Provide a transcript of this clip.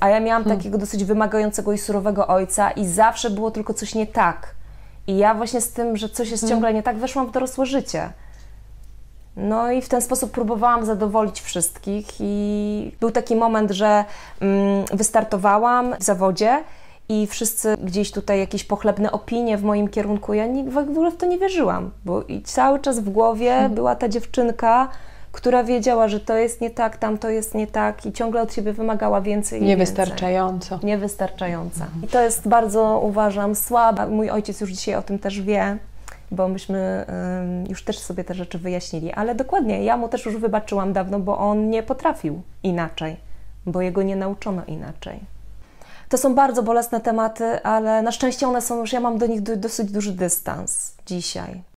A ja miałam hmm. takiego dosyć wymagającego i surowego ojca i zawsze było tylko coś nie tak. I ja właśnie z tym, że coś jest hmm. ciągle nie tak, weszłam w dorosłe życie. No i w ten sposób próbowałam zadowolić wszystkich i był taki moment, że mm, wystartowałam w zawodzie i wszyscy gdzieś tutaj jakieś pochlebne opinie w moim kierunku, ja w ogóle w to nie wierzyłam, bo i cały czas w głowie hmm. była ta dziewczynka, która wiedziała, że to jest nie tak, tam to jest nie tak i ciągle od siebie wymagała więcej. Niewystarczająco. Więcej. Niewystarczająca. Mhm. I to jest bardzo, uważam, słaba. Mój ojciec już dzisiaj o tym też wie, bo myśmy już też sobie te rzeczy wyjaśnili, ale dokładnie, ja mu też już wybaczyłam dawno, bo on nie potrafił inaczej, bo jego nie nauczono inaczej. To są bardzo bolesne tematy, ale na szczęście one są już, ja mam do nich dosyć duży dystans dzisiaj.